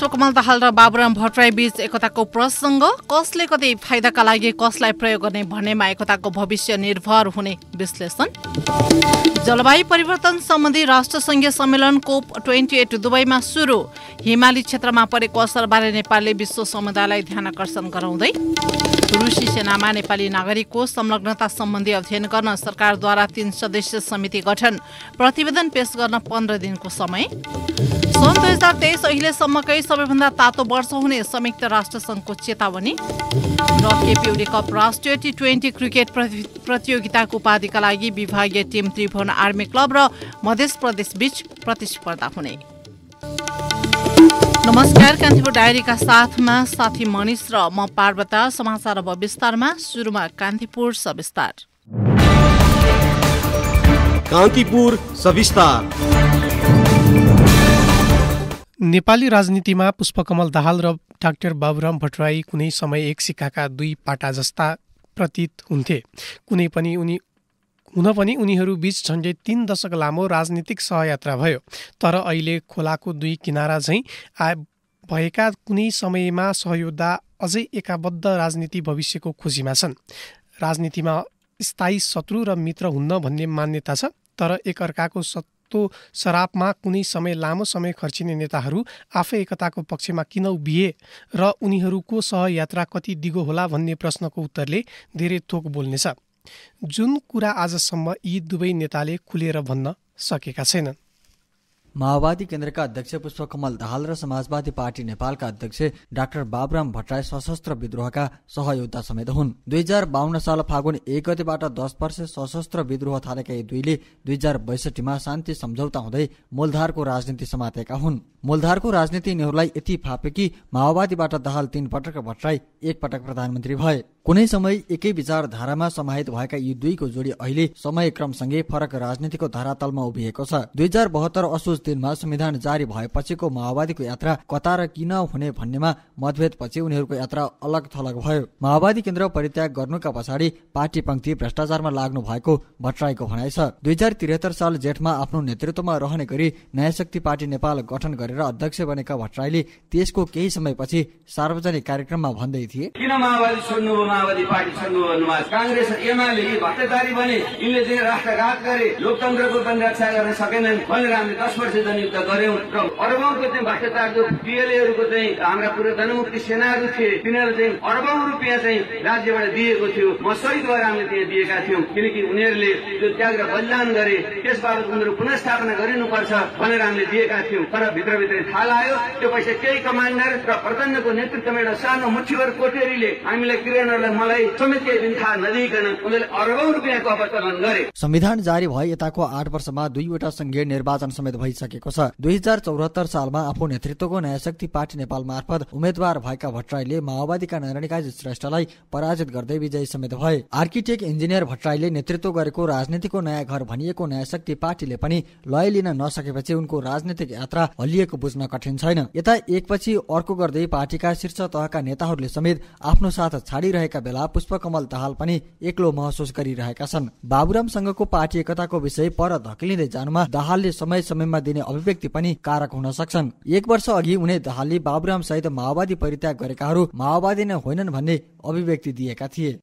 पुष्पकमल दाहाल र बाबुराम भट्टराई बीच एकताको प्रसङ्ग कसले कति फाइदाका लागि कसलाई प्रयोग गर्ने भन्नेमा एकताको भविष्य निर्भर हुने विश्लेषण जलवायु परिवर्तन सम्बन्धी राष्ट्रसङ्घीय सम्मेलन कोप ट्वेन्टी एट दुबईमा सुरु हिमाली क्षेत्रमा परेको असरबारे नेपालले विश्व समुदायलाई ध्यान आकर्षण गराउँदै रुसी सेनामा नेपाली नागरिकको संलग्नता सम्बन्धी अध्ययन गर्न सरकारद्वारा तीन सदस्यीय समिति गठन प्रतिवेदन पेश गर्न पन्ध्र दिनको समय सन् दुई हजार तेइस अहिलेसम्मकै सबैभन्दा तातो वर्ष हुने संयुक्त राष्ट्र चेतावनी र केपिओली कप राष्ट्रिय टी ट्वेन्टी क्रिकेट प्रतियोगिताको उपाधिका लागि विभागीय टिम त्रिभुवन आर्मी क्लब र मध्य बीच प्रतिस्पर्धा हुने नमस्कार कान्तिपुर डायरीका साथमा साथी मनिष र म पार्वता समाचार अब विस्तारमा सुरुमा कान्तिपुर सविस्तार कान्तिपुर सविस्तार नेपाली राजनीतिमा पुष्पकमल दाहाल र डाक्टर बाबुराम भट्टराई कुनै समय एक सिक्काका दुई पाटा जस्ता प्रतीत हुन्थे कुनै पनि उनी हुन पनि उनीहरू बीच झन्डै तीन दशक लामो राजनीतिक सहयात्रा भयो तर अहिले खोलाको दुई किनारा झैँ आ भएका कुनै समयमा सहयोद्धा अझै एकाबद्ध राजनीति भविष्यको खोजीमा छन् राजनीतिमा स्थायी शत्रु र मित्र हुन्न भन्ने मान्यता छ तर एकअर्काको स सक्दो सरापमा कुनै समय लामो समय खर्चिने नेताहरू आफै एकताको पक्षमा किन उभिए र उनीहरूको सहयात्रा कति दिगो होला भन्ने प्रश्नको उत्तरले धेरै थोक बोल्नेछ जुन कुरा आजसम्म यी दुवै नेताले खुलेर भन्न सकेका छैनन् माओवादी केन्द्रका अध्यक्ष पुष्पकमल दाहाल र समाजवादी पार्टी नेपालका अध्यक्ष डाक्टर बाबुराम भट्टराई सशस्त्र विद्रोहका सहयोद्धा समेत हुन् दुई हजार बाहन्न साल फागुन एक गतेबाट दस वर्ष सशस्त्र विद्रोह थालेका यी दुईले दुई हजार बैसठीमा शान्ति सम्झौता हुँदै मूलधारको राजनीति समातेका हुन् मूलधारको राजनीति यिनीहरूलाई यति फापे कि माओवादीबाट दाहाल तीन पटक र भट्टराई एक पटक प्रधानमन्त्री भए कुनै समय एकै विचारधारामा समाहित भएका यी दुईको जोडी अहिले समयक्रमसँगै फरक राजनीतिको धरातलमा उभिएको छ दुई हजार बहत्तर असोज दिनमा संविधान जारी भएपछिको माओवादीको यात्रा कता र किन हुने भन्नेमा मतभेद पछि उनीहरूको यात्रा अलग थलग भयो माओवादी केन्द्र परित्याग गर्नुका पछाडि पार्टी पंक्ति भ्रष्टाचारमा लाग्नु भएको भट्टराईको भनाइ छ दुई हजार त्रिहत्तर साल जेठमा आफ्नो नेतृत्वमा रहने गरी नयाँ शक्ति पार्टी नेपाल गठन गरेर अध्यक्ष बनेका भट्टराईले त्यसको केही समयपछि सार्वजनिक कार्यक्रममा भन्दै थिए किन माओवादी माओवादी पार्टी भन्नुभएको छ काङ्ग्रेस एमाले यी भत्तेदारी बने यिनले चाहिँ राष्ट्रघात गरे लोकतन्त्रको पनि रक्षा गर्न सकेनन् भनेर हामीले दस वर्ष जनयुक्त गर्यौँ र अर्बौँको चाहिँ भ्रष्टाचार जो पिएलएहरूको चाहिँ हाम्रा पूर्व जनमुक्ति सेनाहरू थिए तिनीहरू चाहिँ अरबौँ रुपियाँ चाहिँ राज्यबाट दिएको थियो म सही गएर हामीले त्यहाँ दिएका थियौँ किनकि उनीहरूले जो त्याग र बलिदान गरे त्यस बाबत उनीहरू पुनस्थापना गरिनुपर्छ भनेर हामीले दिएका थियौँ तर भित्रभित्रै थाल आयो त्यो पैसा केही कमान्डर र प्रचण्डको नेतृत्वमा एउटा सानो मुठीभर कोठेरीले हामीलाई किरण बेला मलाई समेत केही थाहा नदिकन उनीहरूले अर्बौँ रुपियाँको अपचलन गरे संविधान जारी भए यताको आठ वर्षमा दुईवटा संघीय निर्वाचन समेत भइसकेको छ दुई हजार चौहत्तर सालमा आफू नेतृत्वको नयाँ शक्ति पार्टी नेपाल मार्फत उम्मेद्वार भएका भट्टराईले माओवादीका नारायण श्रेष्ठलाई पराजित गर्दै विजयी समेत भए आर्किटेक्ट इन्जिनियर भट्टराईले नेतृत्व गरेको राजनीतिको नयाँ घर भनिएको नयाँ शक्ति पार्टीले पनि लय लिन नसकेपछि उनको राजनीतिक यात्रा हलिएको बुझ्न कठिन छैन यता एकपछि अर्को गर्दै पार्टीका शीर्ष तहका नेताहरूले समेत आफ्नो साथ छाडिरहेका गरेका बेला पुष्पकमल दाहाल पनि एक्लो महसुस गरिरहेका छन् बाबुरामसँगको पार्टी एकताको विषय पर धकिलिँदै जानुमा दाहालले समय समयमा दिने अभिव्यक्ति पनि कारक हुन सक्छन् एक वर्ष अघि उनी दाहालले बाबुराम सहित माओवादी परित्याग गरेकाहरू माओवादी नै होइनन् भन्ने अभिव्यक्ति दिएका थिए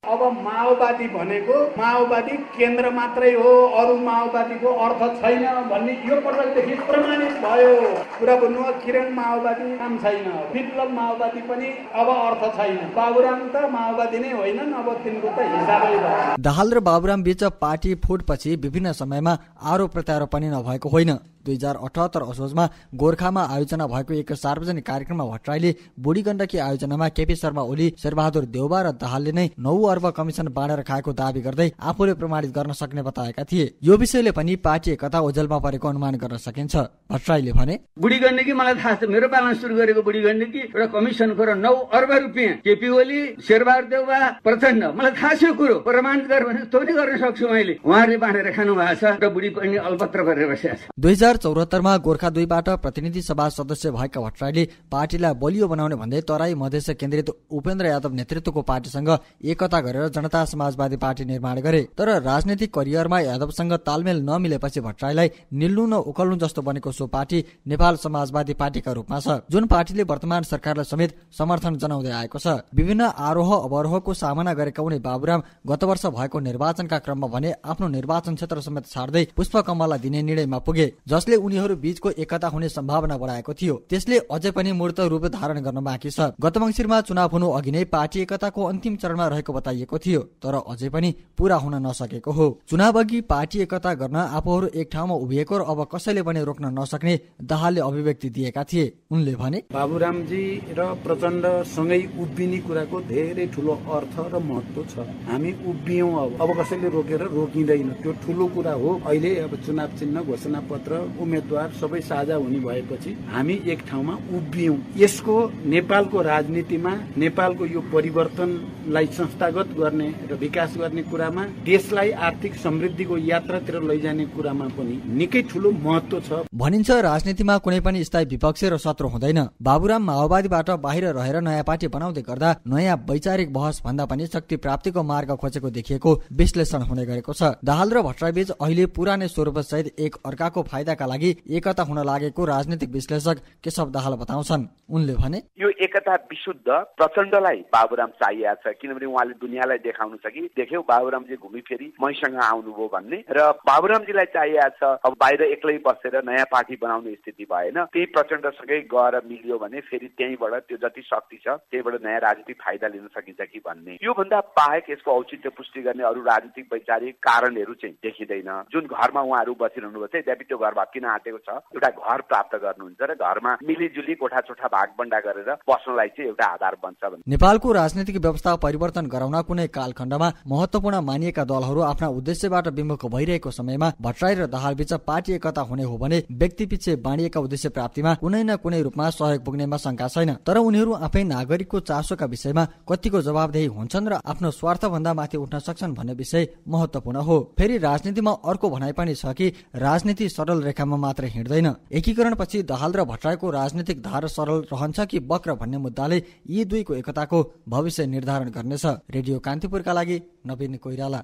माओवादी भनेको माओवादी केन्द्र मात्रै हो अरू माओवादीको अर्थ छैन भन्ने यो पटकदेखि प्रमाणित भयो कुरा बुझ्नु किरण माओवादी नाम छैन विप्लव माओवादी पनि अब अर्थ छैन बाबुराम त माओवादी नै होइनन् अब तिनको त हिसाबै दाहाल र बाबुराम बीच पार्टी फुटपछि विभिन्न समयमा आरोप प्रत्यारोप पनि नभएको होइन दुई हजार अठहत्तर असोजमा गोर्खामा आयोजना भएको एक सार्वजनिक कार्यक्रममा भट्टराईले बुढी गण्डकी आयोजनामा केपी शर्मा ओली शेरबहादुर देउबा र दाहालले नै नौ अर्ब कमिसन बाँडेर खाएको दावी गर्दै आफूले प्रमाणित गर्न सक्ने बताएका थिए यो विषयले पनि पार्टी एकता ओझेलमा परेको अनुमान गर्न सकिन्छ भट्टराईले भने बुढी गण्डकी मलाई थाहा छ मेरो पालन सुरु गरेको बुढी गण्डकी एउटा कमिसनको र नौ अर्ब रुपियाँ केपी ओली शेरबहादुर देउबा प्रचण्ड मलाई थाहा छ कुरो प्रमाणित गर्यो गर्न सक्छु मैले उहाँहरूले बाँडेर खानु भएको छ र बुढी पनि अलपत्र गरेर बसेको छ दुई हजार हजार चौहत्तरमा गोर्खा दुईबाट प्रतिनिधि सभा सदस्य भएका भट्टराईले पार्टीलाई बलियो बनाउने भन्दै तराई मधेस केन्द्रित उपेन्द्र यादव नेतृत्वको पार्टीसँग एकता गरेर जनता समाजवादी पार्टी निर्माण गरे तर राजनीतिक करियरमा यादवसँग तालमेल नमिलेपछि भट्टराईलाई निल्नु न उकल्नु जस्तो बनेको सो पार्टी नेपाल समाजवादी पार्टीका रूपमा छ जुन पार्टीले वर्तमान सरकारलाई समेत समर्थन जनाउँदै आएको छ विभिन्न आरोह अवरोहको सामना गरेका उनी बाबुराम गत वर्ष भएको निर्वाचनका क्रममा भने आफ्नो निर्वाचन क्षेत्र समेत छाड्दै पुष्पकमललाई दिने निर्णयमा पुगे जसले उनीहरू बीचको एकता हुने सम्भावना बढाएको थियो त्यसले अझै पनि मूर्त रूप धारण गर्न बाँकी छ गत मङ्सिरमा चुनाव हुनु अघि नै पार्टी एकताको अन्तिम चरणमा रहेको बताइएको थियो तर अझै पनि पूरा हुन नसकेको हो चुनाव अघि पार्टी एकता गर्न आफूहरू एक ठाउँमा उभिएको र अब कसैले पनि रोक्न नसक्ने दाहालले अभिव्यक्ति दिएका थिए उनले भने बाबुरामजी र प्रचण्ड सँगै उभिने कुराको धेरै ठुलो अर्थ र महत्व छ हामी उभियौँ अब अब कसैले रोकेर रोकिँदैन त्यो ठुलो कुरा हो अहिले अब चुनाव चिन्ह घोषणा पत्र उम्मेदवार सबै साझा हुने भएपछि हामी एक ठाउँमा उभियौँ यसको नेपालको राजनीतिमा नेपालको यो परिवर्तनलाई संस्थागत गर्ने र विकास गर्ने कुरामा देशलाई आर्थिक समृद्धिको यात्रातिर लैजाने कुरामा पनि निकै ठुलो महत्व छ भनिन्छ राजनीतिमा कुनै पनि स्थायी विपक्ष र सत्र हुँदैन बाबुराम माओवादीबाट बाहिर रहेर नयाँ पार्टी बनाउँदै गर्दा नयाँ वैचारिक बहस भन्दा पनि शक्ति प्राप्तिको मार्ग खोजेको देखिएको विश्लेषण हुने गरेको छ दाहाल र भट्टराबीच अहिले पुरानै स्वरूप सहित एक अर्काको फाइदा एकाका लागि एकता हुन लागेको राजनीतिक विश्लेषक केशव दाहाल बताउँछन् उनले भने यो एकता विशुद्ध प्रचण्डलाई बाबुराम चाहिएको छ किनभने उहाँले दुनियाँलाई देखाउनु छ कि देख्यौ बाबुरामजी फेरि मैसँग आउनुभयो भन्ने र बाबुरामजीलाई चाहिएको छ अब बाहिर एक्लै बसेर नयाँ पार्टी बनाउने स्थिति भएन त्यही प्रचण्डसँगै गएर मिल्यो भने फेरि त्यहीँबाट त्यो जति शक्ति छ त्यहीबाट नयाँ राजनीतिक फाइदा लिन सकिन्छ कि भन्ने योभन्दा बाहेक यसको औचित्य पुष्टि गर्ने अरू राजनीतिक वैचारिक कारणहरू चाहिँ देखिँदैन जुन घरमा उहाँहरू बसिरहनु भएको थियो यद्यपि त्यो घरमा किन आँटेको छ एउटा घर प्राप्त गर्नुहुन्छ र घरमा मिलिजुली कोठा छोठा भाग गरेर बस्नलाई चाहिँ एउटा आधार बन्छ नेपालको राजनीतिक व्यवस्था परिवर्तन गराउन कुनै कालखण्डमा महत्वपूर्ण मानिएका दलहरू आफ्ना उद्देश्यबाट विमुख भइरहेको समयमा भट्टराई र दहाल बिच पार्टी एकता हुने हो भने व्यक्ति पछि बाँडिएका उद्देश्य प्राप्तिमा कुनै न कुनै रूपमा सहयोग पुग्नेमा शङ्का छैन तर उनीहरू आफै नागरिकको चासोका विषयमा कतिको जवाबदेही हुन्छन् र आफ्नो स्वार्थ भन्दा माथि उठ्न सक्छन् भन्ने विषय महत्वपूर्ण हो फेरि राजनीतिमा अर्को भनाइ पनि छ कि राजनीति सरल रेखामा मात्र हिँड्दैन एकीकरणपछि दहाल र भट्टराईको राजनीतिक धार सरल रहन्छ कि वक्र भन्ने मुद्दाले यी दुईको एकताको भविष्य निर्धारण गर्नेछ रेडियो कान्तिपुरका लागि नवीन कोइराला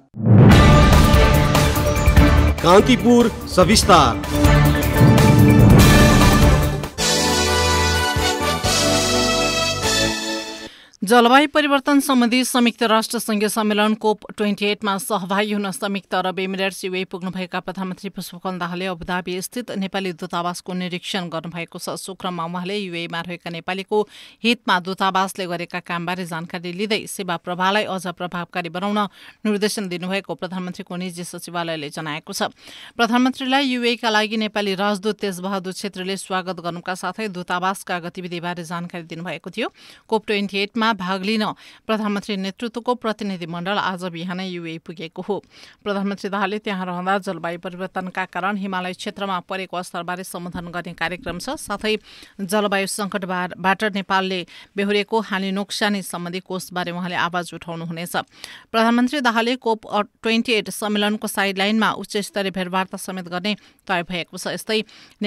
कान्तिपुर सविस्तार जलवायु परिवर्तन सम्बन्धी संयुक्त राष्ट्र संघीय सम्मेलन कोप ट्वेन्टी एटमा सहभागी हुन संयुक्त अरब इमिरेट्स युए पुग्नुभएका प्रधानमन्त्री पुष्पकल दाहालले अबुधाबी स्थित नेपाली दूतावासको निरीक्षण गर्नुभएको छ शुक्रममा उहाँले युएमा रहेका नेपालीको हितमा दूतावासले गरेका कामबारे जानकारी लिँदै सेवा प्रवाहलाई अझ प्रभावकारी बनाउन निर्देशन दिनुभएको प्रधानमन्त्रीको निजी सचिवालयले जनाएको छ प्रधानमन्त्रीलाई युएका लागि नेपाली राजदूत तेजबहादुर छेत्रीले स्वागत गर्नुका साथै दूतावासका गतिविधिबारे जानकारी दिनुभएको थियो कोप ट्वेन्टी एटमा भाग लिन प्रधानमन्त्री नेतृत्वको प्रतिनिधिमण्डल आज बिहानै युए पुगेको हो प्रधानमन्त्री दाहालले त्यहाँ रहँदा जलवायु परिवर्तनका कारण हिमालय क्षेत्रमा परेको असरबारे सम्बोधन गर्ने कार्यक्रम छ साथै जलवायु सङ्कटबाट नेपालले बेहोरेको हानि नोक्सानी सम्बन्धी कोषबारे उहाँले आवाज उठाउनुहुनेछ प्रधानमन्त्री दाहालले कोप ट्वेन्टी एट सम्मेलनको साइडलाइनमा उच्च स्तरीय भेटवार्ता समेत गर्ने तय भएको छ यस्तै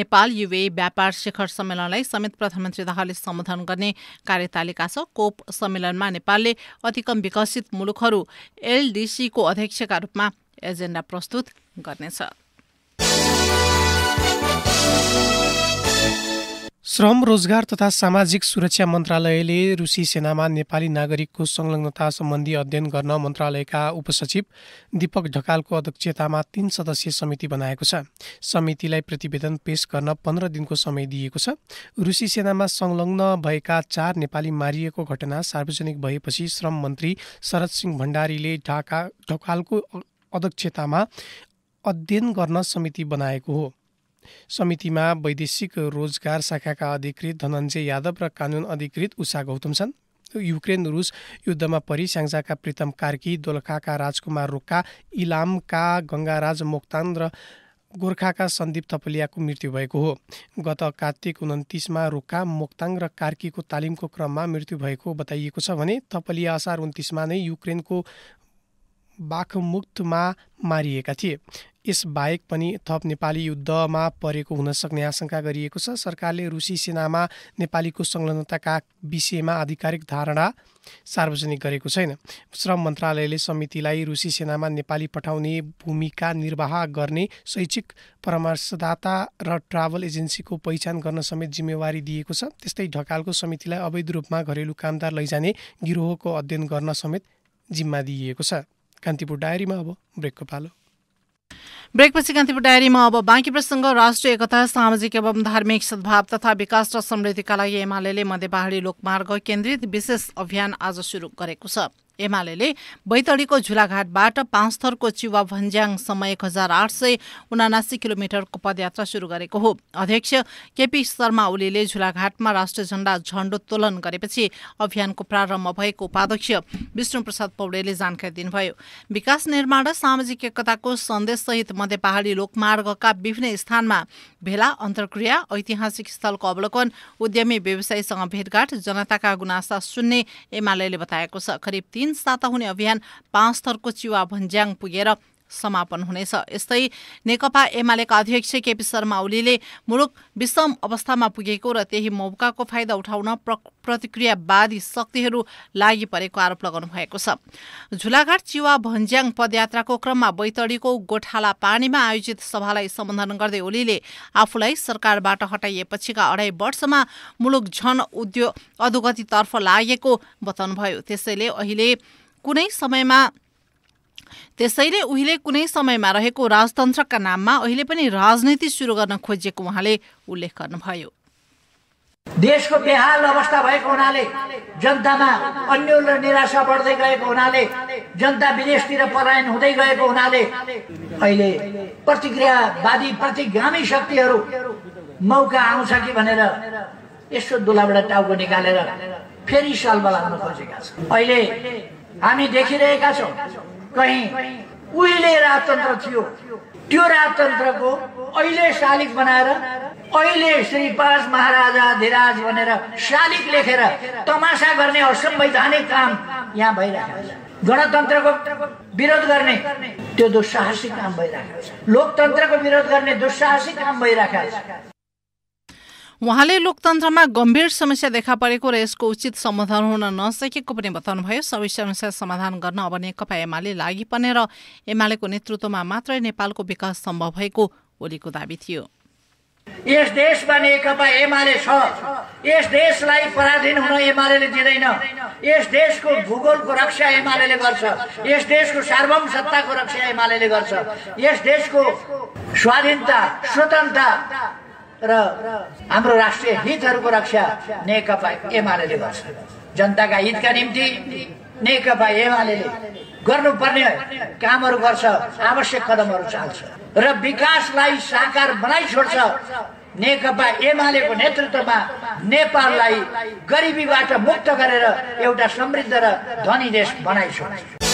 नेपाल युए व्यापार शिखर सम्मेलनलाई समेत प्रधानमन्त्री दाहालले सम्बोधन गर्ने कार्यतालिका छ कोप सम्मेलनमा नेपालले अतिकम विकसित मुलुकहरू एलडिसीको अध्यक्षका रूपमा एजेन्डा प्रस्तुत गर्नेछ श्रम रोजगार तथा सामाजिक सुरक्षा मन्त्रालयले रुसी सेनामा नेपाली नागरिकको संलग्नता सम्बन्धी अध्ययन गर्न मन्त्रालयका उपसचिव दीपक ढकालको अध्यक्षतामा तीन सदस्यीय समिति बनाएको छ समितिलाई प्रतिवेदन पेश गर्न पन्ध्र दिनको समय दिएको छ रुसी सेनामा संलग्न भएका चार नेपाली मारिएको घटना सार्वजनिक भएपछि श्रम मन्त्री शरद सिंह भण्डारीले ढाका ढकालको अध्यक्षतामा अध्ययन गर्न समिति बनाएको हो समितिमा वैदेशिक रोजगार शाखाका अधिकृत धनञ्जय यादव र कानुन अधिकृत उषा गौतम छन् युक्रेन रुस युद्धमा परि स्याङ्जाका प्रितम कार्की दोलखाका राजकुमार रोका इलामका गङ्गाराज मोक्तान र गोर्खाका सन्दीप थपलियाको मृत्यु भएको हो गत कार्तिक उन्तिसमा रोका मोक्ताङ र कार्कीको तालिमको क्रममा मृत्यु भएको बताइएको छ भने थपलिया असार उन्तिसमा नै युक्रेनको बाखमुक्तमा मारिएका थिए यस बाहेक पनि थप नेपाली युद्धमा परेको हुन सक्ने आशंका गरिएको छ सरकारले रुसी सेनामा नेपालीको संलग्नताका विषयमा आधिकारिक धारणा सार्वजनिक गरेको छैन श्रम मन्त्रालयले समितिलाई रुसी सेनामा नेपाली पठाउने भूमिका निर्वाह गर्ने शैक्षिक परामर्शदाता र ट्राभल एजेन्सीको पहिचान गर्न समेत जिम्मेवारी दिएको छ त्यस्तै ढकालको समितिलाई अवैध रूपमा घरेलु कामदार लैजाने गिरोहको अध्ययन गर्न समेत जिम्मा दिइएको छ कान्तिपुर डायरीमा अब ब्रेकको पालो ब्रेकपछि कान्तिपुर डायरीमा अब बाँकी प्रसङ्ग राष्ट्रिय एकता सामाजिक एवं धार्मिक सद्भाव तथा विकास र समृद्धिका लागि एमाले मध्यपहाडी लोकमार्ग केन्द्रित विशेष अभियान आज सुरु गरेको छ एमाले बैतडीको झुलाघाटबाट पाँच थरको चिवा भन्ज्याङसम्म एक हजार आठ सय उनासी किलोमिटरको पदयात्रा सुरु गरेको हो अध्यक्ष केपी शर्मा ओलीले झुलाघाटमा राष्ट्रिय झण्डा झण्डोत्तोलन गरेपछि अभियानको प्रारम्भ भएको उपाध्यक्ष विष्णुप्रसाद पौडेले जानकारी दिनुभयो विकास निर्माण र सामाजिक एकताको सन्देशसहित मध्य पहाडी लोकमार्गका विभिन्न स्थानमा भेला अन्तर्क्रिया ऐतिहासिक स्थलको अवलोकन उद्यमी व्यवसायीसँग भेटघाट जनताका गुनासा सुन्ने एमाले बताएको छ करिब दिन साता हुने अभियान पाँच थरको चिवा भन्ज्याङ पुगेर समापन हुनेछ यस्तै नेकपा एमालेका अध्यक्ष केपी शर्मा ओलीले मुलुक विषम अवस्थामा पुगेको र त्यही मौकाको फाइदा उठाउन प्रतिक्रियावादी शक्तिहरू लागि परेको आरोप लगाउनु भएको छ झुलाघाट चिवा भन्ज्याङ पदयात्राको क्रममा बैतडीको गोठाला पानीमा आयोजित सभालाई सम्बोधन गर्दै ओलीले आफूलाई सरकारबाट हटाइएपछिका अढाई वर्षमा मुलुक झन उद्योग अधोगतितर्फ लागेको बताउनुभयो त्यसैले अहिले कुनै समयमा त्यसैले उहिले कुनै समयमा रहेको राजतन्त्रका नाममा अहिले पनि राजनीति सुरु गर्न खोजिएको उहाँले उल्लेख गर्नुभयो देशको बेहाल अवस्था भएको हुनाले जनतामा अन्य र निराशा बढ्दै गएको हुनाले जनता विदेशतिर पलायन हुँदै गएको हुनाले अहिले प्रतिक्रियावादी प्रतिगामी शक्तिहरू मौका आउँछ कि भनेर यसो दुलाबाट टाउको निकालेर फेरि सल्भ लाउन खोजेका छन् अहिले हामी देखिरहेका छौँ कहीँ उहिले राजतन्त्र थियो त्यो राजतन्त्रको अहिले शालिक बनाएर अहिले श्री पास महाराजा धिराज भनेर शालिक लेखेर तमासा गर्ने असंवैधानिक काम यहाँ भइरहेको छ गणतन्त्रको विरोध गर्ने त्यो दुस्साहसिक काम भइरहेको छ लोकतन्त्रको विरोध गर्ने दुस्साहसिक काम भइरहेको छ उहाँले लोकतन्त्रमा गम्भीर समस्या देखा परेको र यसको उचित समाधान हुन नसकेको पनि बताउनुभयो सबै समस्या समाधान गर्न अब नेकपा एमाले लागि पर्ने र एमालेको नेतृत्वमा मात्रै नेपालको विकास सम्भव भएको ओलीको दावी थियो यस देशमा नेकपा एमाले छ यस देशलाई पराधीन हुन एमाले दिँदैन यस देशको भूगोलको रक्षा एमाले गर्छ यस देशको सार्वम सत्ताको रक्षा एमाले गर्छ यस देशको स्वाधीनता स्वतन्त्रता र हाम्रो राष्ट्रिय हितहरूको रक्षा नेकपा एमाले गर्छ जनताका हितका निम्ति नेकपा एमाले गर्नुपर्ने कामहरू गर्छ आवश्यक कदमहरू चाल्छ र विकासलाई साकार बनाइ छोड्छ नेकपा एमालेको नेतृत्वमा नेपाललाई गरिबीबाट मुक्त गरेर एउटा समृद्ध र धनी देश बनाइछोड्छ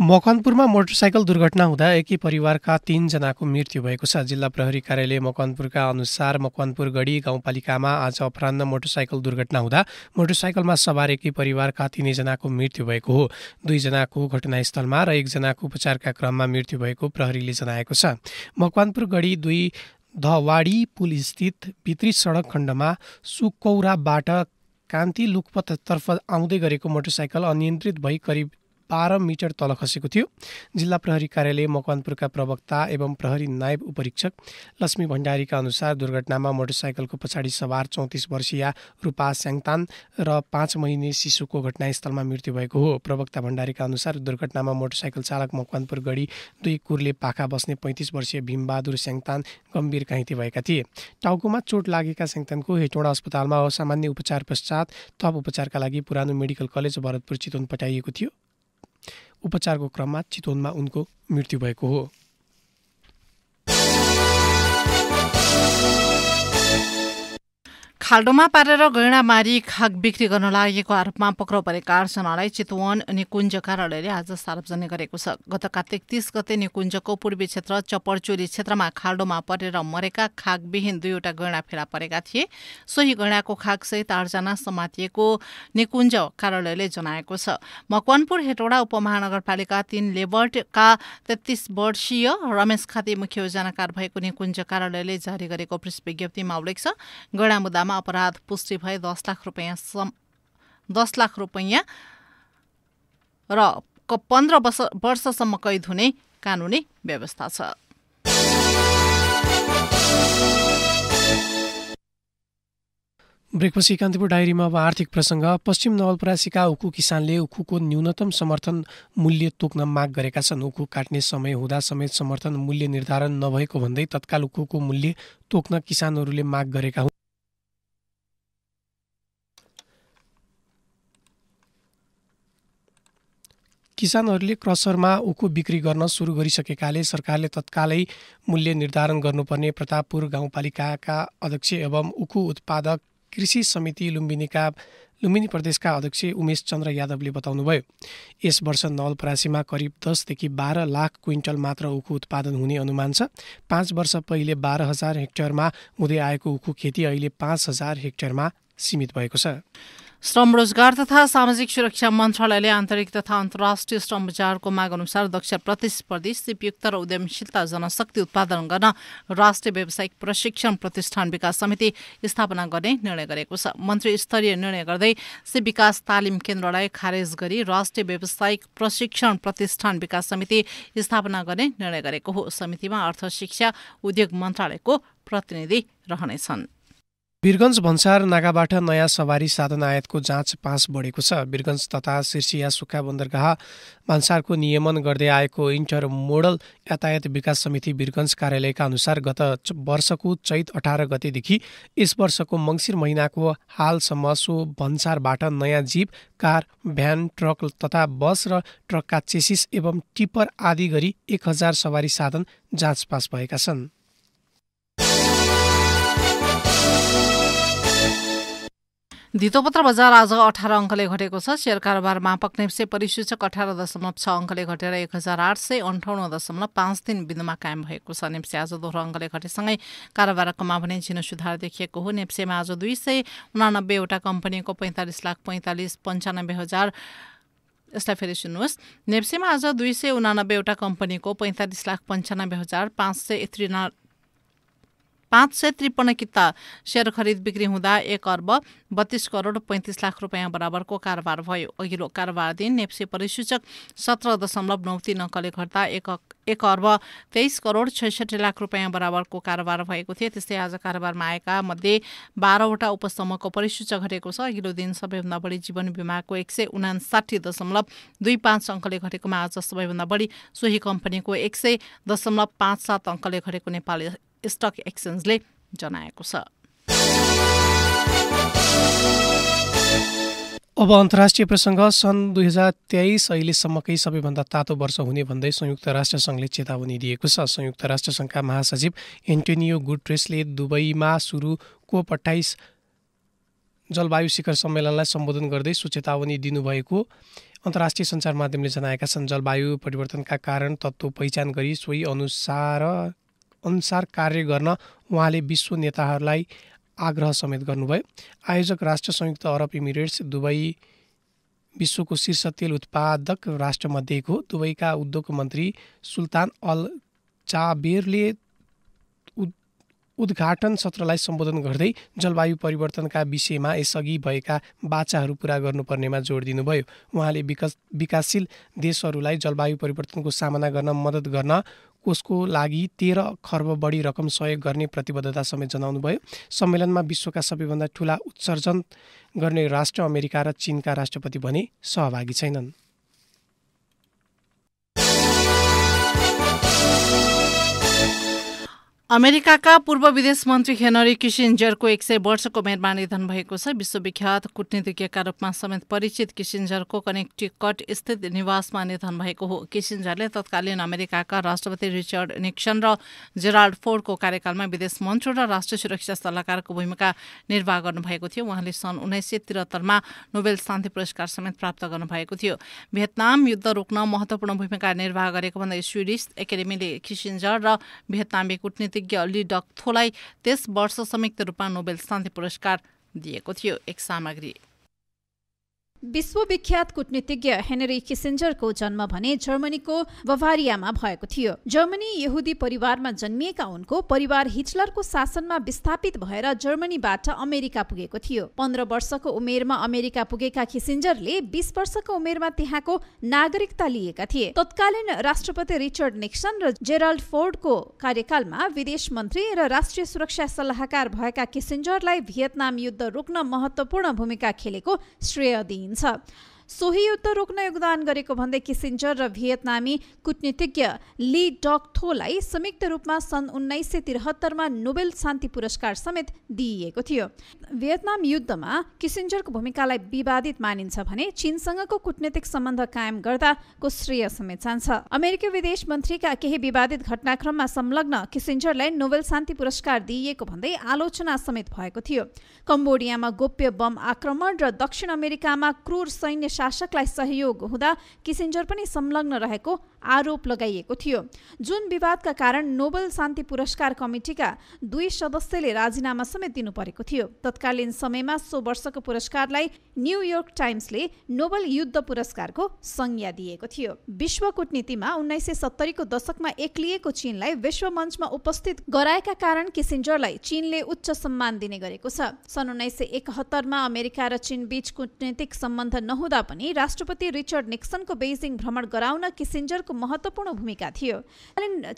मकनपुरमा मोटरसाइकल दुर्घटना हुँदा एकै परिवारका तीनजनाको मृत्यु भएको छ जिल्ला प्रहरी कार्यालय मकनपुरका अनुसार मकनपुर गढी गाउँपालिकामा आज अपरान्न मोटरसाइकल दुर्घटना हुँदा मोटरसाइकलमा सवार एकी परिवारका तिनैजनाको मृत्यु भएको हो दुईजनाको घटनास्थलमा र एकजनाको उपचारका क्रममा मृत्यु भएको प्रहरीले जनाएको छ मकवानपुर गढी दुई धवाडी स्थित भित्री सडक खण्डमा सुकौराबाट कान्ति लुकपथतर्फ आउँदै गरेको मोटरसाइकल अनियन्त्रित भई करिब बाह्र मिटर तल खसेको थियो जिल्ला प्रहरी कार्यालय मकवानपुरका प्रवक्ता एवं प्रहरी नायब उपरीक्षक लक्ष्मी भण्डारीका अनुसार दुर्घटनामा मोटरसाइकलको पछाडि सवार चौतिस वर्षीय रूपा स्याङतान र पाँच महिने शिशुको घटनास्थलमा मृत्यु भएको हो प्रवक्ता भण्डारीका अनुसार दुर्घटनामा मोटरसाइकल चालक मकवानपुर गढी दुई कुरले पाखा बस्ने पैँतिस वर्षीय भीमबहादुर स्याङतान गम्भीर घाइते भएका थिए टाउकोमा चोट लागेका स्याङतानको हेटौँडा अस्पतालमा असामान्य उपचार पश्चात थप उपचारका लागि पुरानो मेडिकल कलेज भरतपुर चितवन पठाइएको थियो उपचारको क्रममा चितवनमा उनको मृत्यु भएको हो खाल्डोमा पारेर गैँडा मारी खाग बिक्री गर्न लागेको आरोपमा पक्राउ परेका आठजनालाई चितवन निकुञ्ज कार्यालयले आज सार्वजनिक गरेको छ गत कार्तिक तीस गते निकुञ्जको पूर्वी क्षेत्र चपरचोरी क्षेत्रमा खाल्डोमा परेर मरेका खागविहीन दुईवटा गैँडा फेला परेका थिए सोही गैँडाको खागसहित आठजना समातिएको निकुञ्ज कार्यालयले जनाएको छ मकवानपुर हेटौडा उपमहानगरपालिका तीन लेबर्टका तेत्तिस वर्षीय रमेश खाती मुख्य योजनाकार भएको निकुञ्ज कार्यालयले जारी गरेको प्रेस विज्ञप्तिमा उल्लेख छ गैँडा मुद्दामा आरोपमा अपराध पुष्टि भए दस लाख रुपियाँ दस लाख रुपियाँ र पन्ध्र वर्ष वर्षसम्म कैद हुने कानुनी व्यवस्था छ ब्रेकपछि कान्तिपुर डायरीमा अब आर्थिक प्रसङ्ग पश्चिम नवलपरासीका उखु किसानले उखुको न्यूनतम समर्थन मूल्य तोक्न माग गरेका छन् उखु काट्ने समय हुँदा समेत समर्थन मूल्य निर्धारण नभएको भन्दै तत्काल उखुको मूल्य तोक्न किसानहरूले माग गरेका हुन् किसानहरूले क्रसरमा उखु बिक्री गर्न सुरु गरिसकेकाले सरकारले तत्कालै मूल्य निर्धारण गर्नुपर्ने प्रतापपुर गाउँपालिकाका अध्यक्ष एवं उखु उत्पादक कृषि समिति लुम्बिनीका लुम्बिनी प्रदेशका अध्यक्ष उमेश चन्द्र यादवले बताउनुभयो यस वर्ष नवलपरासीमा करिब दसदेखि बाह्र लाख क्विन्टल मात्र उखु उत्पादन हुने अनुमान छ पाँच वर्ष पहिले बाह्र हजार हेक्टरमा हुँदै आएको उखु खेती अहिले पाँच हजार हेक्टरमा सीमित भएको छ श्रम रोजगार तथा सामाजिक सुरक्षा मन्त्रालयले आन्तरिक तथा अन्तर्राष्ट्रिय श्रम बजारको माग अनुसार दक्ष प्रतिस्पर्धी सिपयुक्त र उद्यमशीलता जनशक्ति उत्पादन गर्न राष्ट्रिय व्यावसायिक प्रशिक्षण प्रतिष्ठान विकास समिति स्थापना गर्ने निर्णय गरेको छ मन्त्री स्तरीय निर्णय गर्दै सिप विकास तालिम केन्द्रलाई खारेज गरी राष्ट्रिय व्यावसायिक प्रशिक्षण प्रतिष्ठान विकास समिति स्थापना गर्ने निर्णय गरेको हो समितिमा अर्थ शिक्षा उद्योग मन्त्रालयको प्रतिनिधि रहनेछन् वीरगञ्ज भन्सार नागाबाट नयाँ सवारी साधन आयातको जाँच पाँच बढेको छ वीरगञ्ज तथा सिर्सिया सुक्खा बन्दरगाह भन्सारको नियमन गर्दै आएको इन्टर मोडल यातायात विकास समिति वीरगञ्ज कार्यालयका अनुसार गत वर्षको चैत अठार गतेदेखि यस वर्षको मङ्सिर महिनाको हालसम्म सो भन्सारबाट नयाँ जीप कार भ्यान ट्रक तथा बस र ट्रकका चेसिस एवं टिप्पर आदि गरी एक हजार सवारी साधन जाँचपास भएका छन् धितोपत्र बजार आज अठार अङ्कले घटेको छ सेयर कारोबार मापक नेप्से परिसूचक अठार दशमलव छ अङ्कले घटेर एक हजार आठ सय अन्ठाउन्न दशमलव पाँच तिन बिन्दुमा कायम भएको छ नेप्से आज दोहोरो अङ्कले घटेसँगै कारोबारकोमा भने झिनो सुधार देखिएको हो नेप्सेमा आज दुई सय उनानब्बेवटा कम्पनीको पैँतालिस लाख पैँतालिस पन्चानब्बे हजार यसलाई फेरि सुन्नुहोस् नेप्सेमा आज दुई सय उनानब्बेवटा कम्पनीको पैँतालिस लाख पन्चानब्बे हजार पाँच सय त्रिना पाँच सय त्रिपन्न किता सेयर खरिद बिक्री हुँदा एक अर्ब बत्तीस करोड पैँतिस लाख रुपियाँ बराबरको कारोबार भयो अघिल्लो कारोबार दिन नेप्से परिसूचक सत्र दशमलव नौ तिन अङ्कले घट्दा एक एक अर्ब तेइस करोड छैसठी लाख रुपियाँ बराबरको कारोबार भएको थियो त्यस्तै आज कारोबारमा आएका मध्ये बाह्रवटा उपसमूहको परिसूचक घटेको छ अघिल्लो दिन सबैभन्दा बढी जीवन बिमाको एक सय उनासाठी दशमलव दुई पाँच अङ्कले घटेकोमा आज सबैभन्दा बढी सोही कम्पनीको एक सय दशमलव पाँच सात अङ्कले घटेको नेपाली स्टक एक्सचेन्जले जनाएको छ अब अन्तर्राष्ट्रिय प्रसङ्ग सन् दुई हजार तेइस अहिलेसम्मकै सबैभन्दा तातो वर्ष हुने भन्दै संयुक्त राष्ट्रसङ्घले चेतावनी दिएको छ संयुक्त राष्ट्रसङ्घका महासचिव एन्टोनियो गुट्रेसले दुबईमा सुरु कोप अट्ठाइस जलवायु शिखर सम्मेलनलाई सम्बोधन गर्दै सुचेतावनी दिनुभएको अन्तर्राष्ट्रिय सञ्चार माध्यमले जनाएका छन् जलवायु परिवर्तनका कारण तत्त्व पहिचान गरी सोही अनुसार अनुसार कार्य गर्न उहाँले विश्व नेताहरूलाई आग्रह समेत गर्नुभयो आयोजक राष्ट्र संयुक्त अरब इमिरेट्स दुबई विश्वको शीर्ष तेल उत्पादक राष्ट्रमध्येको दुबईका उद्योग मन्त्री सुल्तान अल चाबेरले उद्घाटन सत्रलाई सम्बोधन गर्दै जलवायु परिवर्तनका विषयमा यसअघि भएका बाचाहरू पुरा गर्नुपर्नेमा जोड दिनुभयो उहाँले विकास विकासशील देशहरूलाई जलवायु परिवर्तनको सामना गर्न मद्दत गर्न कोषको लागि तेह्र खर्ब बढी रकम सहयोग गर्ने प्रतिबद्धता समेत जनाउनुभयो सम्मेलनमा विश्वका सबैभन्दा ठुला उत्सर्जन गर्ने राष्ट्र अमेरिका र चीनका राष्ट्रपति भने सहभागी छैनन् अमेरिकाका पूर्व विदेश मन्त्री हेनरी किसिन्जरको एक सय वर्षको उमेरमा निधन भएको छ विश्वविख्यात कूटनीतिज्ञका रूपमा समेत परिचित किसिन्जरको कनेक्टिकट स्थित निवासमा निधन भएको हो किसिन्जरले तत्कालीन अमेरिकाका राष्ट्रपति रिचर्ड निक्सन र जेराल्ड फोर्डको कार्यकालमा विदेश मन्त्री र राष्ट्रिय सुरक्षा सल्लाहकारको भूमिका निर्वाह गर्नुभएको थियो उहाँले सन् उन्नाइस सय त्रिहत्तरमा नोबेल शान्ति पुरस्कार समेत प्राप्त गर्नुभएको थियो भियतनाम युद्ध रोक्न महत्त्वपूर्ण भूमिका निर्वाह गरेको भन्दै स्विडिस एकाडेमीले किसिन्जर र भियतनामी कूटनीति गणितज्ञ अली डक्थोलाई त्यस वर्ष संयुक्त रूपमा नोबेल शान्ति पुरस्कार दिएको थियो एक सामग्री विश्वविख्यात कूटनीतिज्ञ हेनरी किसिन्जरको जन्म भने जर्मनीको बभारियामा भएको थियो जर्मनी यहुदी परिवारमा जन्मिएका उनको परिवार हिटलरको शासनमा विस्थापित भएर जर्मनीबाट अमेरिका पुगेको थियो पन्ध्र वर्षको उमेरमा अमेरिका पुगेका किसिन्जरले बिस वर्षको उमेरमा त्यहाँको नागरिकता लिएका थिए तत्कालीन राष्ट्रपति रिचर्ड निक्सन र जेराल्ड फोर्डको कार्यकालमा विदेश मन्त्री र राष्ट्रिय सुरक्षा सल्लाहकार भएका किसिन्जरलाई भियतनाम युद्ध रोक्न महत्वपूर्ण भूमिका खेलेको श्रेय दिइन्छ छ सोही युद्ध रोक्न योगदान गरेको भन्दै किसिन्जर र भियतनामी कूटनीतिज्ञ ली डक थोलाई संयुक्त रूपमा सन् उन्नाइस सय त्रिहत्तरमा नोबेल शान्ति पुरस्कार समेत दिइएको थियो भियतनाम युद्धमा किसिन्जरको भूमिकालाई विवादित मानिन्छ भने चीनसँगको कुटनीतिक सम्बन्ध कायम गर्दाको श्रेय समेत जान्छ अमेरिकी विदेश मन्त्रीका केही विवादित घटनाक्रममा संलग्न किसिन्जरलाई नोबेल शान्ति पुरस्कार दिइएको भन्दै आलोचना समेत भएको थियो कम्बोडियामा गोप्य बम आक्रमण र दक्षिण अमेरिकामा क्रूर सैन्य शासकलाई सहयोग हुँदा किसिन्जर पनि संलग्न रहेको आरोप लगाइएको थियो जुन विवादका कारण नोबेल शान्ति पुरस्कार कमिटीका दुई सदस्यले राजीनामा समेत दिनु परेको थियो तत्कालीन समयमा सो वर्षको पुरस्कारलाई न्युयोर्क टाइम्सले नोबेल युद्ध पुरस्कारको संज्ञा दिएको थियो विश्व कुटनीतिमा उन्नाइस सय सत्तरीको दशकमा एक्लिएको चीनलाई विश्व मञ्चमा उपस्थित गराएका कारण किसिन्जरलाई चीनले उच्च सम्मान दिने गरेको छ सन् उन्नाइस सय एकहत्तरमा अमेरिका र चीन बीच कुटनीतिक सम्बन्ध नहुँदा पनि राष्ट्रपति रिचर्ड निक्सनको बेजिङ भ्रमण गराउन किसिन्जरको महत्वपूर्ण भूमिका थियो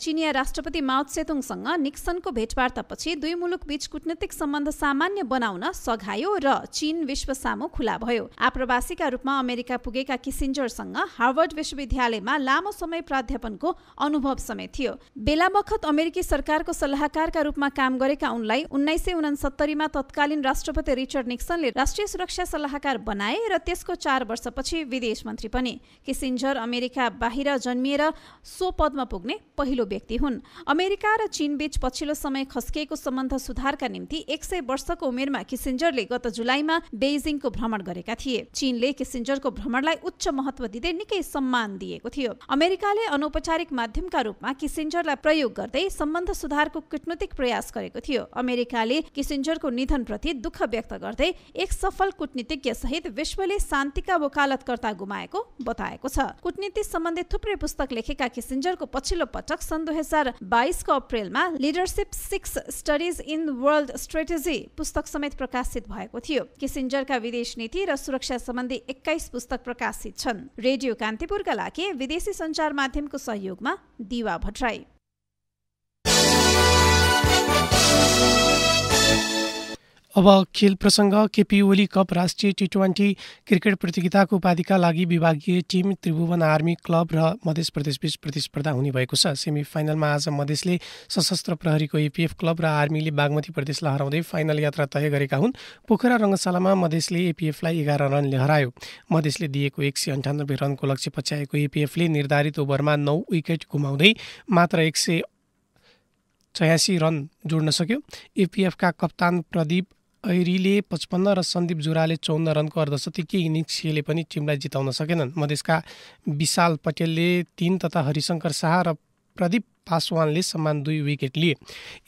चिनिया राष्ट्रपति माउ सेतुङसँग निक्सनको भेटवार्तापछि दुई मुलुक बीच कूटनीतिक सम्बन्ध सामान्य बनाउन सघायो र चीन विश्व सामु खुला भयो आप्रवासीका रूपमा अमेरिका पुगेका किसिन्जरसँग हार्वर्ड विश्वविद्यालयमा लामो समय प्राध्यापनको अनुभव समेत थियो बेला बखत अमेरिकी सरकारको सल्लाहकारका रूपमा काम गरेका उनलाई उन्नाइस सय उनासत्तरीमा तत्कालीन राष्ट्रपति रिचर्ड निक्सनले राष्ट्रिय सुरक्षा सल्लाहकार बनाए र त्यसको चार वर्षपछि विदेश मन्त्री पनि किसिन्जर अमेरिका बाहिर जन्मिएर सो पदमा पुग्ने पहिलो व्यक्ति हुन् अमेरिका र चीनबीच पछिल्लो समय खस्किएको सम्बन्ध सुधारका निम्ति एक सय वर्षको उमेरमा किसिन्जरले गत जुलाईमा बेजिङको भ्रमण गरेका थिए चीनले किसिन्जरको भ्रमणलाई उच्च महत्व दिँदै निकै सम्मान दिएको थियो अमेरिकाले अनौपचारिक माध्यमका रूपमा किसिन्जरलाई प्रयोग गर्दै सम्बन्ध सुधारको कूटनीतिक प्रयास गरेको थियो अमेरिकाले किसिन्जरको निधनप्रति दुःख व्यक्त गर्दै एक सफल कूटनीतिज्ञ सहित विश्वले शान्तिका वकालतकर्ता गुमाएको बताएको छ कुटनीति सम्बन्धी थुप्रै पुस्तक लेखेका किसिन्जरको पछिल्लो पटक सन् दुई हजार बाइसको अप्रेलमा leadership six studies in world strategy पुस्तक समेत प्रकाशित भएको थियो किसिन्जरका विदेश नीति र सुरक्षा सम्बन्धी एक्काइस पुस्तक प्रकाशित छन् रेडियो कान्तिपुरका लागि विदेशी सञ्चार माध्यमको सहयोगमा दिवा भट्टराई अब खेल प्रसङ्ग केपी ओली कप राष्ट्रिय टी ट्वेन्टी क्रिकेट प्रतियोगिताको उपाधिका लागि विभागीय टिम त्रिभुवन आर्मी क्लब र मधेस प्रदेशबीच प्रतिस्पर्धा हुने भएको छ सेमी फाइनलमा आज मधेसले सशस्त्र प्रहरीको एपिएफ क्लब र आर्मीले बागमती प्रदेशलाई हराउँदै फाइनल यात्रा तय गरेका हुन् पोखरा रङ्गशालामा मधेसले एपिएफलाई एघार रनले हरायो मधेसले दिएको एक सय अन्ठानब्बे रनको लक्ष्य पछ्याएको एपिएफले निर्धारित ओभरमा नौ विकेट गुमाउँदै मात्र एक सय छयासी रन जोड्न सक्यो एपिएफका कप्तान प्रदीप ऐरीले पचपन्न र सन्दीप जुराले चौन्न रनको अर्धशतकीय इनिङ्स खेले पनि टिमलाई जिताउन सकेनन् मधेसका विशाल पटेलले तिन तथा हरिशङ्कर शाह र प्रदीप पासवानले समान दुई विकेट लिए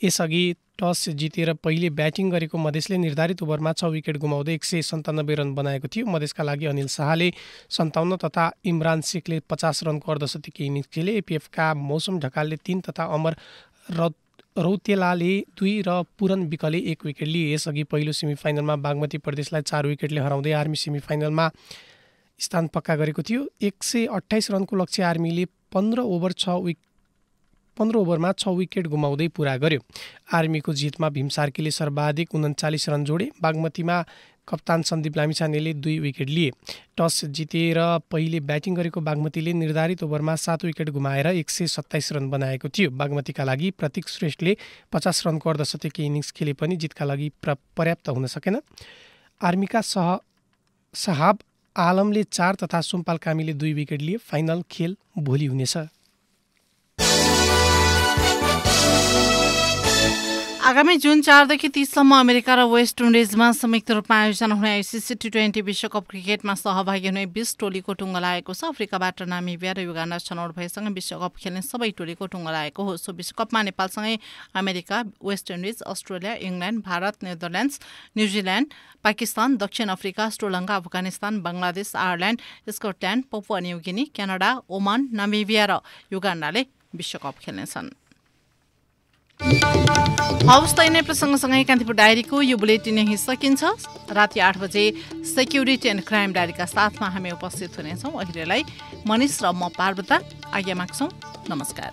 यसअघि टस जितेर पहिले ब्याटिङ गरेको मधेसले निर्धारित ओभरमा छ विकेट गुमाउँदै एक सय सन्तानब्बे रन बनाएको थियो मधेसका लागि अनिल शाहले सन्ताउन्न तथा इमरान शेखले पचास रनको अर्धशतकीय इनिङ्स खेले एपिएफका मौसम ढकालले तिन तथा अमर रथ रौतेलाले दुई र पुरन विकले एक विकेट लिए यसअघि पहिलो सेमिफाइनलमा बागमती प्रदेशलाई चार विकेटले हराउँदै आर्मी सेमिफाइनलमा स्थान पक्का गरेको थियो एक सय अठाइस रनको लक्ष्य आर्मीले पन्ध्र ओभर छ विक पन्ध्र ओभरमा छ विकेट गुमाउँदै पुरा गर्यो आर्मीको जितमा भीमसार्कीले सर्वाधिक उन्चालिस रन जोडे बागमतीमा कप्तान सन्दीप लामिछानेले दुई विकेट लिए टस जितेर पहिले ब्याटिङ गरेको बागमतीले निर्धारित ओभरमा सात विकेट गुमाएर एक सय सत्ताइस रन बनाएको थियो बागमतीका लागि प्रतीक श्रेष्ठले पचास रनको अर्धशतकीय इनिङ्स खेले पनि जितका लागि पर्याप्त हुन सकेन आर्मीका सह साहब आलमले चार तथा सुम्पाल कामीले दुई विकेट लिए फाइनल खेल भोलि हुनेछ आगामी जुन चारदेखि तीससम्म अमेरिका र वेस्ट इन्डिजमा संयुक्त रूपमा आयोजना हुने आइसिसी टी ट्वेन्टी विश्वकप क्रिकेटमा सहभागी हुने बिस टोलीको टुङ्गो लागेको छ अफ्रिकाबाट नामिबिया र युगान्डा छनौट भएसँग विश्वकप खेल्ने सबै टोलीको टुङ्गो लागेको हो सो विश्वकपमा नेपालसँगै America West Indies Australia England Bharat Netherlands New Zealand Pakistan दक्षिण Africa Sri Lanka Afghanistan Bangladesh Ireland Scotland Papua New Guinea Canada Oman Namibia र युगान्डाले विश्वकप खेल्नेछन् हवस् त यिनै प्रसङ्गसँगै कान्तिपुर डायरीको यो बुलेटिन यही सकिन्छ राति आठ बजे सेक्युरिटी एन्ड क्राइम डायरीका साथमा हामी उपस्थित हुनेछौँ अहिलेलाई मनिष र म पार्वता आज्ञा माग्छौँ नमस्कार